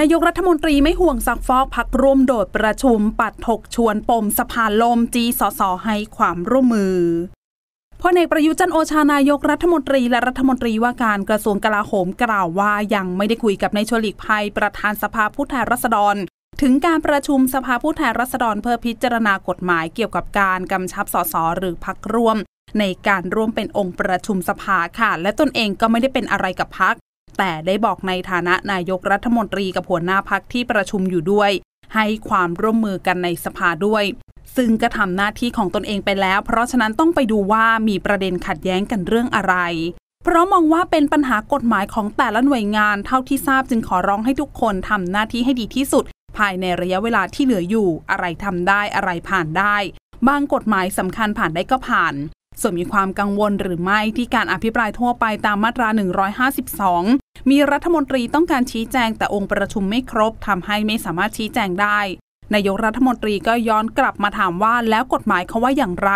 นายกรัฐมนตรีไม่ห่วงซักฟอกพักร่วมโดดประชุม ปัดถกชวนปมสภาลมจีสอสอให้ความร่วมมือพลเอกประยุจันโอชานายกรัฐมนตรีและรัฐมนตรีว่าการกระทรวงกลาโหมกล่าวว่ายังไม่ได้คุยกับนายชลิกภัยประธานสภาผู้แทนราษฎร ถึงการประชุมสภาผู้แทนราษฎรเพื่อพิจารณากฎหมายเกี่ยวกับการกำชับสสหรือพักร่วม ในการร่วมเป็นองค์ประชุมสภาค่ะและตนเองก็ไม่ได้เป็นอะไรกับพักแต่ได้บอกในฐานะนายกรัฐมนตรีกับหัวหน้าพักที่ประชุมอยู่ด้วย ให้ความร่วมมือกันในสภาด้วย ซึ่งก็ทำหน้าที่ของตนเองไปแล้ว เพราะฉะนั้นต้องไปดูว่ามีประเด็นขัดแย้งกันเรื่องอะไร เพราะมองว่าเป็นปัญหากฎหมายของแต่ละหน่วยงานเท่าที่ทราบจึงขอร้องให้ทุกคนทำหน้าที่ให้ดีที่สุด ภายในระยะเวลาที่เหลืออยู่อะไรทำได้อะไรผ่านได้บางกฎหมายสำคัญผ่านได้ก็ผ่านส่วนมีความกังวลหรือไม่ที่การอภิปรายทั่วไปตามมาตรา 152 มีรัฐมนตรีต้องการชี้แจงแต่องค์ประชุมไม่ครบทำให้ไม่สามารถชี้แจงได้ นายกรัฐมนตรีก็ย้อนกลับมาถามว่าแล้วกฎหมายเขาว่าอย่างไร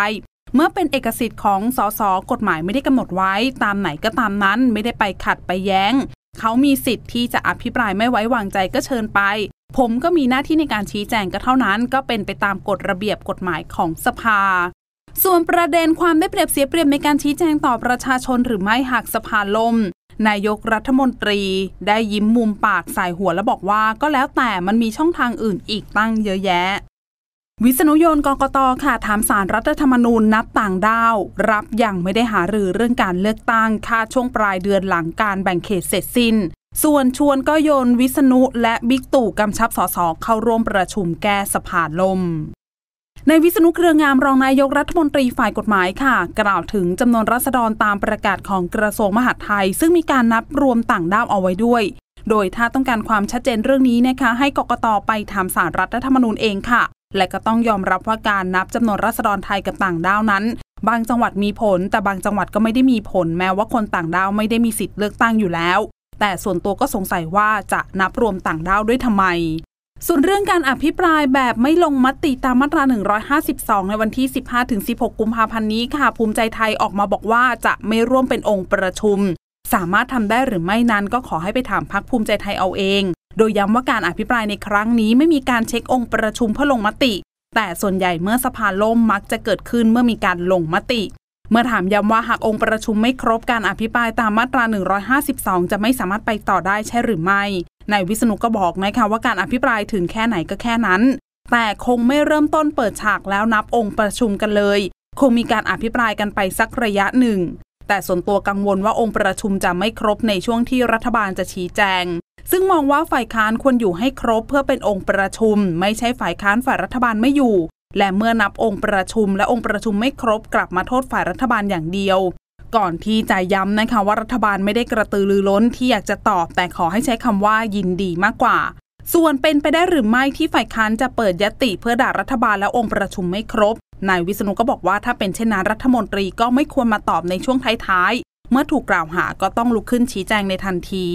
เมื่อเป็นเอกสิทธิ์ของสสกฎหมายไม่ได้กำหนดไว้ ตามไหนก็ตามนั้นไม่ได้ไปขัดไปแย้ง เขามีสิทธิ์ที่จะอภิปรายไม่ไว้วางใจก็เชิญไป ผมก็มีหน้าที่ในการชี้แจงก็เท่านั้น ก็เป็นไปตามกฎระเบียบกฎหมายของสภาส่วนประเด็นความได้เปรียบเสียเปรียบในการชี้แจงต่อประชาชนหรือไม่หากสภาล่มนายกรัฐมนตรี ได้ยิ้มมุมปากสายหัวและบอกว่าก็แล้วแต่มันมีช่องทางอื่นอีกตั้งเยอะแยะ วิษณุโยนกกต ค่ะ ถามสารรัฐธรรมนูญนับต่างด้าวรับอย่างไม่ได้หารือเรื่องการเลือกตั้งค่าช่วงปลายเดือนหลังการแบ่งเขตเสร็จสิ้น ส่วนชวนก็โยนวิษณุและบิ๊กตู่กำชับสสเข้าร่วมประชุมแก้สภาลมในวิษณุเครืองามรองนายกรัฐมนตรีฝ่ายกฎหมายค่ะ กล่าวถึงจำนวนรัษฎรตามประกาศของกระทรวงมหาดไทย ซึ่งมีการนับรวมต่างด้าวเอาไว้ด้วย โดยถ้าต้องการความชัดเจนเรื่องนี้นะคะ ให้กกตไปทำสารรัฐธรรมนูญเองค่ะ และก็ต้องยอมรับว่าการนับจำนวนรัษฎรไทยกับต่างด้าวนั้น บางจังหวัดมีผลแต่บางจังหวัดก็ไม่ได้มีผล แม้ว่าคนต่างด้าวไม่ได้มีสิทธิ์เลือกตั้งอยู่แล้ว แต่ส่วนตัวก็สงสัยว่าจะนับรวมต่างด้าวด้วยทำไมส่วนเรื่องการอภิปรายแบบไม่ลงมติตามมาตรา 152 ในวันที่ 15-16 กุมภาพันธ์นี้ ค่ะภูมิใจไทยออกมาบอกว่าจะไม่ร่วมเป็นองค์ประชุม สามารถทำได้หรือไม่นั้นก็ขอให้ไปถามพักภูมิใจไทยเอาเอง โดยย้ำว่าการอภิปรายในครั้งนี้ไม่มีการเช็คองค์ประชุมเพื่อลงมติ แต่ส่วนใหญ่เมื่อสภาล่มมักจะเกิดขึ้นเมื่อมีการลงมติ เมื่อถามย้ำว่าหากองค์ประชุมไม่ครบการอภิปรายตามมาตรา 152 จะไม่สามารถไปต่อได้ใช่หรือไม่นายวิษณุก็บอกนะคะว่าการอภิปรายถึงแค่ไหนก็แค่นั้น แต่คงไม่เริ่มต้นเปิดฉากแล้วนับองค์ประชุมกันเลย คงมีการอภิปรายกันไปสักระยะหนึ่งแต่ส่วนตัวกังวลว่าองค์ประชุมจะไม่ครบในช่วงที่รัฐบาลจะชี้แจง ซึ่งมองว่าฝ่ายค้านควรอยู่ให้ครบเพื่อเป็นองค์ประชุม ไม่ใช่ฝ่ายค้านฝ่ายรัฐบาลไม่อยู่ และเมื่อนับองค์ประชุม และองค์ประชุมไม่ครบ กลับมาโทษฝ่ายรัฐบาลอย่างเดียวก่อนที่จะย้ำนะคะ ว่ารัฐบาลไม่ได้กระตือรือร้นที่อยากจะตอบแต่ขอให้ใช้คำว่า ยินดีมากกว่า ส่วนเป็นไปได้หรือไม่ที่ฝ่ายค้านจะเปิดยติเพื่อด่ารัฐบาลและองค์ประชุมไม่ครบนายวิษณุก็บอกว่าถ้าเป็นเช่นนั้นรัฐมนตรีก็ไม่ควรมาตอบในช่วงท้ายๆเมื่อถูกกล่าวหาก็ต้องลุกขึ้นชี้แจงในทันที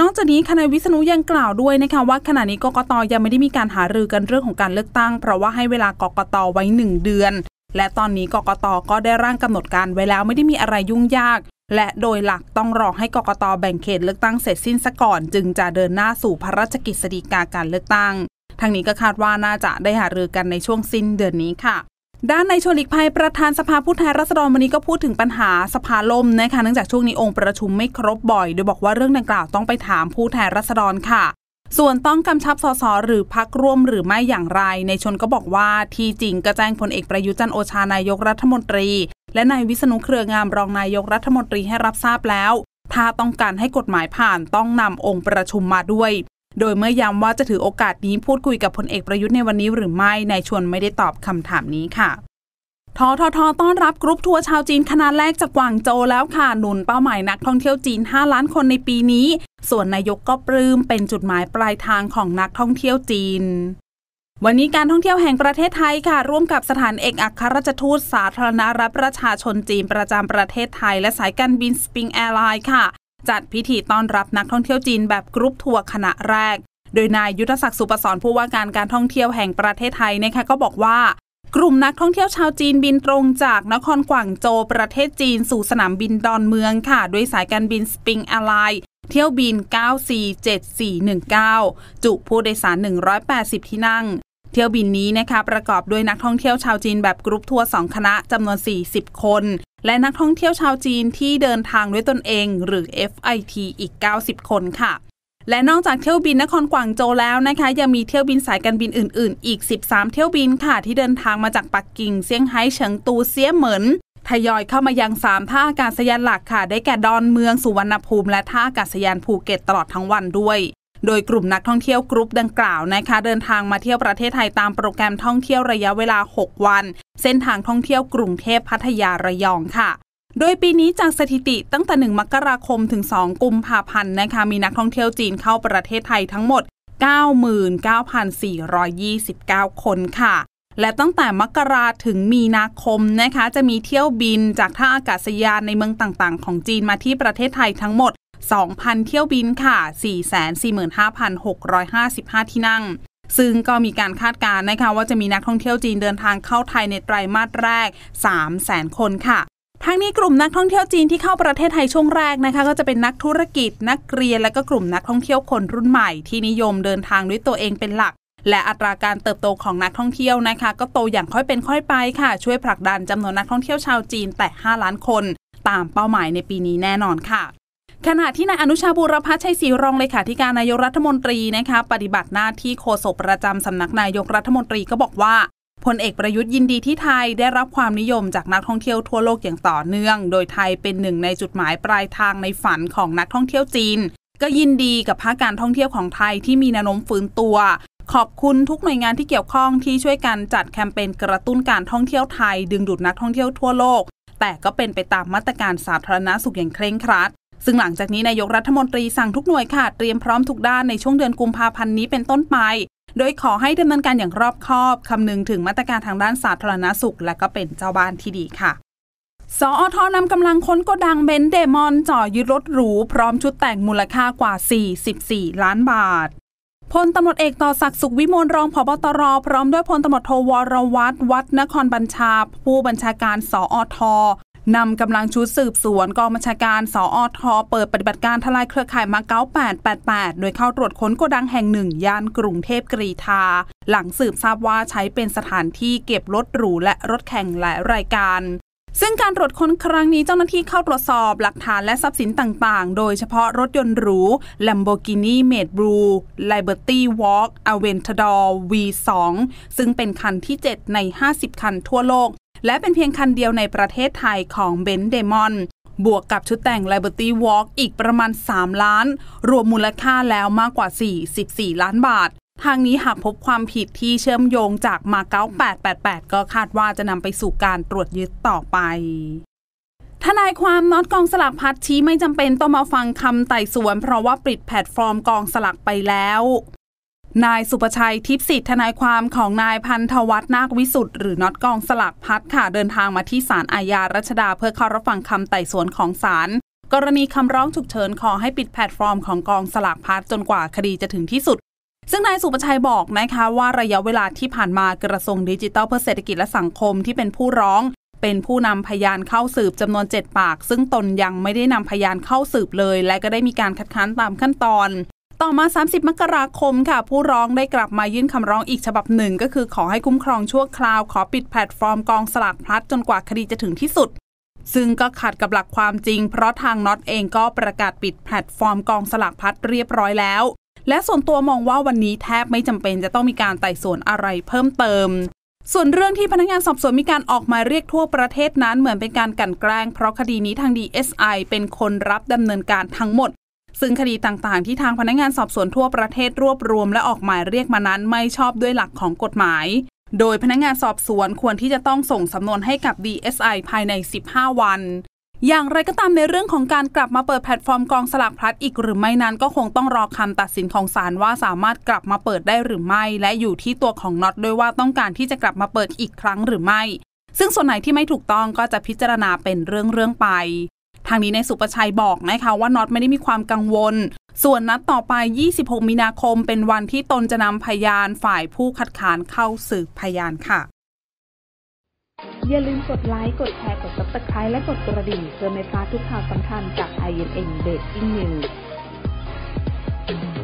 นอกจากนี้คณะวิษณุยังกล่าวด้วยนะคะว่าขณะนี้กกตยังไม่ได้มีการหารือกันเรื่องของการเลือกตั้ง เพราะว่าให้เวลากกตไว้หนึ่งเดือนและตอนนี้กกตก็ได้ร่างกำหนดการไว้แล้วไม่ได้มีอะไรยุ่งยาก และโดยหลักต้องรอให้กกตแบ่งเขตเลือกตั้งเสร็จสิ้นซะก่อน จึงจะเดินหน้าสู่พระราชกิจสดีกาการเลือกตั้งทางนี้ก็คาดว่าน่าจะได้หารือกันในช่วงสิ้นเดือนนี้ค่ะ ด้านในชลิกภัยประธานสภาผู้แทนราษฎรวันนี้ก็พูดถึงปัญหาสภาล่มนะคะเนื่องจากช่วงนี้องค์ประชุมไม่ครบบ่อยโดยบอกว่าเรื่องดังกล่าวต้องไปถามผู้แทนราษฎรค่ะส่วนต้องกำชับสสหรือพักร่วมหรือไม่อย่างไร ในชนก็บอกว่าที่จริงก็แจ้งพลเอกประยุจันโอชานายกรัฐมนตรี และนายวิษณุเครืองามรองนายกรัฐมนตรีให้รับทราบแล้ว ถ้าต้องการให้กฎหมายผ่านต้องนำองค์ประชุมมาด้วย โดยเมื่อย้ำว่าจะถือโอกาสนี้พูดคุยกับพลเอกประยุทธ์ในวันนี้หรือไม่นายชวนไม่ได้ตอบคำถามนี้ค่ะทททต้อนรับกรุ๊ปทัวร์ชาวจีนคณะแรกจากกวางโจแล้วค่ะหนุนเป้าหมายนักท่องเที่ยวจีน 5 ล้านคนในปีนี้ ส่วนนายกก็ปลื้มเป็นจุดหมายปลายทางของนักท่องเที่ยวจีน วันนี้การท่องเที่ยวแห่งประเทศไทยค่ะ ร่วมกับสถานเอกอัครราชทูตสาธารณรัฐประชาชนจีนประจำประเทศไทย และสายการบินสปริงแอร์ไลน์ค่ะจัดพิธีต้อนรับนักท่องเที่ยวจีน แบบกรุ๊ปทัวร์คณะแรก โดยนายยุทธศักดิ์สุปสรผู้ว่าการการท่องเที่ยวแห่งประเทศไทยนะคะก็บอกว่ากลุ่มนักท่องเที่ยวชาวจีนบินตรงจากนครกวางโจวประเทศจีนสู่สนามบินดอนเมืองค่ะ ด้วยสายการบินสปริงแอร์ไลน์เที่ยวบิน 947419 จุผู้โดยสาร 180 ที่นั่ง เที่ยวบินนี้นะคะประกอบด้วยนักท่องเที่ยวชาวจีนแบบกรุ๊ปทัวร์2คณะจำนวน 40 คน และนักท่องเที่ยวชาวจีนที่เดินทางด้วยตนเอง หรือ FIT อีก 90 คนค่ะและนอกจากเที่ยวบินนครกวางโจแล้วนะคะยังมีเที่ยวบินสายการบินอื่น ๆ อีก 13 เที่ยวบินค่ะที่เดินทางมาจากปักกิ่งเซี่ยงไฮ้เฉิงตูเซียเหมินทยอยเข้ามายัง3ท่าอากาศยานหลักค่ะได้แก่ดอนเมืองสุวรรณภูมิ และท่าอากาศยานภูเก็ตตลอดทั้งวันด้วย โดยกลุ่มนักท่องเที่ยวกรุ๊ปดังกล่าวนะคะเดินทางมาเที่ยวประเทศไทยตามโปรแกรมท่องเที่ยวระยะเวลา 6 วัน เส้นทางท่องเที่ยวกรุงเทพพัทยาระยองค่ะโดยปีนี้จากสถิติตั้งแต่ 1 มกราคมถึง 2กุมภาพันธ์นะคะ มีนักท่องเที่ยวจีนเข้าประเทศไทยทั้งหมด 99,429 คนค่ะ และตั้งแต่มกราถึงมีนาคมนะคะ จะมีเที่ยวบินจากท่าอากาศยานในเมืองต่างๆของจีนมาที่ประเทศไทยทั้งหมด 2,000 เที่ยวบินค่ะ 445,655 ที่นั่ง ซึ่งก็มีการคาดการณ์นะคะว่าจะมีนักท่องเที่ยวจีนเดินทางเข้าไทยในไตรมาสแรก3 0 0 0 0 0 คนค่ะทั้งนี้กลุ่มนักท่องเที่ยวจีนที่เข้าประเทศไทย ช่วงแรกนะคะก็จะเป็นนักธุรกิจ นักเรียนและก็กลุ่มนักท่องเที่ยวคนรุ่นใหม่ที่นิยมเดินทางด้วยตัวเองเป็นหลัก และอัตราการเติบโตของนักท่องเที่ยวนะคะก็โตอย่างค่อยเป็นค่อยไป ค่ะช่วยผลักดันจำนวนนักท่องเที่ยวชาวจีนแต่5 ล้านคน ตามเป้าหมายในปีนี้แน่นอนค่ะ ขณะที่นายอนุชาบุรพัชชัยศรีรองเลขาธิการนายกรัฐมนตรีนะคะปฏิบัติหน้าที่โฆษกประจำสำนักนายกรัฐมนตรีก็บอกว่าพลเอกประยุทธ์ยินดีที่ไทยได้รับความนิยมจากนักท่องเที่ยวทั่วโลกอย่างต่อเนื่อง โดยไทยเป็นหนึ่งในจุดหมายปลายทางในฝันของนักท่องเที่ยวจีน ก็ยินดีกับภาคการท่องเที่ยวของไทยที่มีแนวโน้มฟื้นตัว ขอบคุณทุกหน่วยงานที่เกี่ยวข้องที่ช่วยกันจัดแคมเปญกระตุ้นการท่องเที่ยวไทย ดึงดูดนักท่องเที่ยวทั่วโลก แต่ก็เป็นไปตามมาตรการสาธารณาสุขอย่างเคร่งครัด ซึ่งหลังจากนี้นายกรัฐมนตรีสั่งทุกหน่วยค่ะเตรียมพร้อมทุกด้านในช่วงเดือนกุมภาพันธ์นี้เป็นต้นไปโดยขอให้ดำเนินการอย่างรอบคอบคำนึงถึงมาตรการทางด้านสาธารณสุข และก็เป็นเจ้าบ้านที่ดีค่ะ สอทนำกำลังค้นโกดังเบนเดมอน จ่อยึดรถหรู พร้อมชุดแต่งมูลค่ากว่า 44 ล้านบาทพลตำรวจเอกต่อศักดิ์สุขวิมลรองพบตรพร้อมด้วยพลตำรวจโทวรวัตรวัดนครบัญชาผู้บัญชาการสออทนำกำลังชุดสืบสวนกองบัญชาการสอทอเปิดปฏิบัติการทลายเครือข่ายมาเก๊า888 โดยเข้าตรวจค้นโกดังแห่งหนึ่งย่านกรุงเทพกรีธา หลังสืบทราบว่าใช้เป็นสถานที่เก็บรถหรูและรถแข่งหลายรายการ ซึ่งการตรวจค้นครั้งนี้เจ้าหน้าที่เข้าตรวจสอบหลักฐานและทรัพย์สินต่าง ๆ โดยเฉพาะรถยนต์หรู Lamborghini Made Blue Liberty Walk Aventador V2 ซึ่งเป็นคันที่ 7 ใน 50 คันทั่วโลกและเป็นเพียงคันเดียวในประเทศไทยของเบนเดมอนบวกกับชุดแต่ง Liberty Walk อีกประมาณ 3 ล้าน รวมมูลค่าแล้วมากกว่า 44 ล้านบาท ทางนี้หากพบความผิดที่เชื่อมโยงจากมาเก๊า888 ก็คาดว่าจะนำไปสู่การตรวจยึดต่อไป ทนายความน็อตกองสลักพัดชี้ไม่จำเป็นต้องมาฟังคำไต่สวน เพราะว่าปิดแพลตฟอร์มกองสลักไปแล้วนายสุประชัยทิพสิทธนายความของนายพันธวัฒนาควิสุทธ์หรือน็อตกองสลักพัดค่ะ เดินทางมาที่ศาลอาญารัชดาเพื่อเข้ารับฟังคำไต่สวนของศาลกรณีคำร้องฉุกเฉินขอให้ปิดแพลตฟอร์มของกองสลักพัดจนกว่าคดีจะถึงที่สุด ซึ่งนายสุประชัยบอกนะคะว่าระยะเวลาที่ผ่านมากระทรวงดิจิทัลเพื่อเศรษฐกิจและสังคมที่เป็นผู้ร้อง เป็นผู้นำพยานเข้าสืบจำนวน7ปาก ซึ่งตนยังไม่ได้นำพยานเข้าสืบเลย และก็ได้มีการคัดค้านตามขั้นตอนต่อมา 30 มกราคม ค่ะ ผู้ร้องได้กลับมายื่นคำร้องอีกฉบับหนึ่ง ก็คือขอให้คุ้มครองชั่วคราว ขอปิดแพลตฟอร์มกองสลากพลัดจนกว่าคดีจะถึงที่สุด ซึ่งก็ขัดกับหลักความจริง เพราะทางน็อตเองก็ประกาศปิดแพลตฟอร์มกองสลากพลัดเรียบร้อยแล้ว และส่วนตัวมองว่าวันนี้แทบไม่จำเป็นจะต้องมีการไต่สวนอะไรเพิ่มเติม ส่วนเรื่องที่พนักงานสอบสวนมีการออกมาเรียกทั่วประเทศนั้นเหมือนเป็นการกันแกล้งเพราะคดีนี้ทางดี SI เป็นคนรับดำเนินการทั้งหมดซึ่งคดีต่างๆ ที่ทางพนักงงานสอบสวนทั่วประเทศรวบรวมและออกหมายเรียกมานั้นไม่ชอบด้วยหลักของกฎหมาย โดยพนักงงานสอบสวนควรที่จะต้องส่งสำนวนให้กับ DSI ภายใน 15 วัน อย่างไรก็ตามในเรื่องของการกลับมาเปิดแพลตฟอร์มกองสลักพลัดอีกหรือไม่นั้นก็คงต้องรอคำตัดสินของศาลว่าสามารถกลับมาเปิดได้หรือไม่ และอยู่ที่ตัวของน็อตด้วยว่าต้องการที่จะกลับมาเปิดอีกครั้งหรือไม่ ซึ่งส่วนไหนที่ไม่ถูกต้องก็จะพิจารณาเป็นเรื่องๆไปางนี้ในสุประชัยบอกนะคะว่าน็อตไม่ได้มีความกังวล ส่วนนัดต่อไป 26 มีนาคมเป็นวันที่ตนจะนำพยานฝ่ายผู้คัดค้านเข้าสืบพยานค่ะ อย่าลืมกดไลค์ กดแชร์ กด subscribe และกดกระดิ่งเพื่อไม่พลาดทุกข่าวสำคัญจาก i n n b e a i n g News